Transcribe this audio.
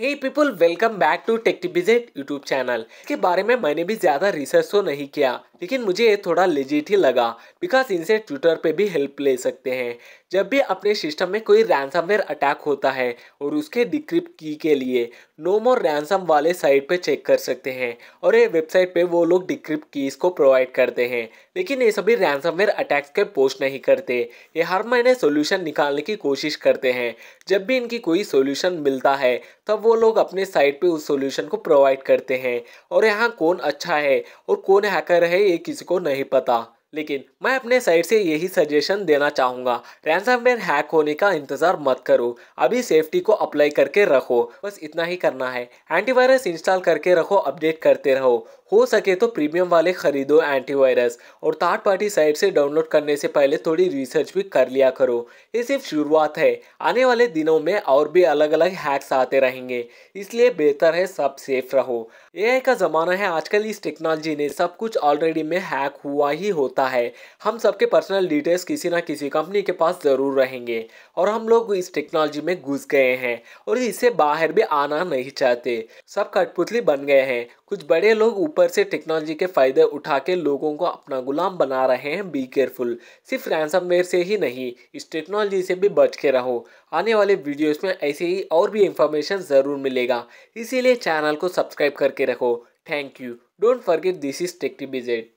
hey people welcome back to टिबिजेट YouTube channel के बारे में मैंने भी ज़्यादा रिसर्च तो नहीं किया लेकिन मुझे ये थोड़ा लेजिट ही लगा बिकॉज इनसे ट्विटर पे भी हेल्प ले सकते हैं जब भी अपने सिस्टम में कोई रैंसमवेयर अटैक होता है और उसके डिक्रिप्ट की के लिए नो मोर रैनसम वाले साइट पे चेक कर सकते हैं और ये वेबसाइट पे वो लोग डिक्रिप्ट कीज़ को प्रोवाइड करते हैं लेकिन ये सभी रैंसमवेयर अटैक्स के पोस्ट नहीं करते ये हर महीने सोल्यूशन निकालने की कोशिश करते हैं जब भी इनकी कोई सोल्यूशन मिलता है तब वो लोग अपने साइट पर उस सोल्यूशन को प्रोवाइड करते हैं और यहाँ कौन अच्छा है और कौन हैकर है ये किसी को नहीं पता लेकिन मैं अपने साइड से यही सजेशन देना चाहूँगा रैंसमवेयर हैक होने का इंतज़ार मत करो अभी सेफ्टी को अप्लाई करके रखो बस इतना ही करना है एंटीवायरस इंस्टॉल करके रखो अपडेट करते रहो हो सके तो प्रीमियम वाले खरीदो एंटीवायरस और थर्ड पार्टी साइट से डाउनलोड करने से पहले थोड़ी रिसर्च भी कर लिया करो ये सिर्फ शुरुआत है आने वाले दिनों में और भी अलग अलग हैक्स आते रहेंगे इसलिए बेहतर है सब सेफ रहो ए का ज़माना है आजकल इस टेक्नोलॉजी ने सब कुछ ऑलरेडी में हैक हुआ ही होता है हम सबके पर्सनल डिटेल्स किसी ना किसी कंपनी के पास ज़रूर रहेंगे और हम लोग इस टेक्नोलॉजी में घुस गए हैं और इससे बाहर भी आना नहीं चाहते सब कठपुतली बन गए हैं कुछ बड़े लोग ऊपर से टेक्नोलॉजी के फायदे उठा के लोगों को अपना गुलाम बना रहे हैं बी केयरफुल सिर्फ रैंसमवेयर से ही नहीं इस टेक्नोलॉजी से भी बच के रहो आने वाले वीडियोस में ऐसे ही और भी इंफॉर्मेशन ज़रूर मिलेगा इसीलिए चैनल को सब्सक्राइब करके रखो thank you don't forget this is टेक्टिविजेट